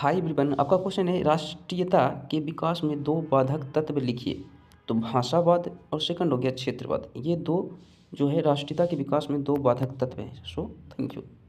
hi everyone आपका question है राष्ट्रीयता के विकास में दो बाधक तत्व लिखिए तो भाषावाद और सेकंड हो गया क्षेत्रवाद ये दो जो है राष्ट्रीयता के विकास में दो बाधक तत्व हैं सो थैंक यू